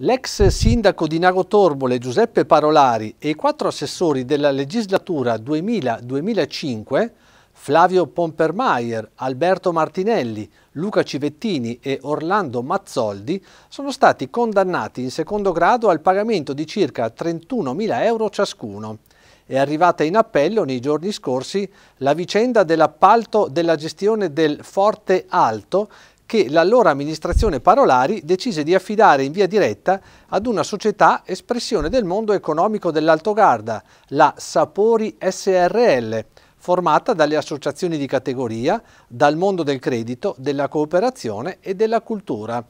L'ex sindaco di Nago Torbole Giuseppe Parolari e i quattro assessori della legislatura 2000-2005, Flavio Pompermaier, Alberto Martinelli, Luca Civettini e Orlando Mazzoldi, sono stati condannati in secondo grado al pagamento di circa 31.000 euro ciascuno. È arrivata in appello nei giorni scorsi la vicenda dell'appalto della gestione del Forte Alto che l'allora amministrazione Parolari decise di affidare in via diretta ad una società espressione del mondo economico dell'Alto Garda, la Sapori SRL, formata dalle associazioni di categoria, dal mondo del credito, della cooperazione e della cultura.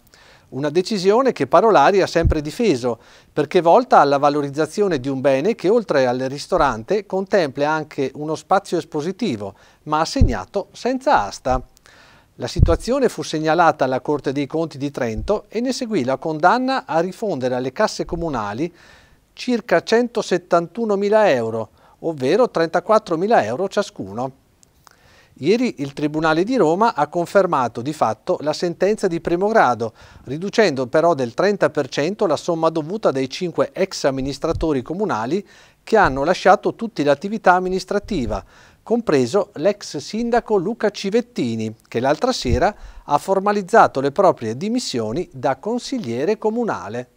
Una decisione che Parolari ha sempre difeso, perché volta alla valorizzazione di un bene che oltre al ristorante contempla anche uno spazio espositivo, ma assegnato senza asta. La situazione fu segnalata alla Corte dei Conti di Trento e ne seguì la condanna a rifondere alle casse comunali circa 171.000 euro, ovvero 34.000 euro ciascuno. Ieri il Tribunale di Roma ha confermato di fatto la sentenza di primo grado, riducendo però del 30% la somma dovuta dai cinque ex amministratori comunali che hanno lasciato tutti l'attività amministrativa, compreso l'ex sindaco Luca Civettini, che l'altra sera ha formalizzato le proprie dimissioni da consigliere comunale.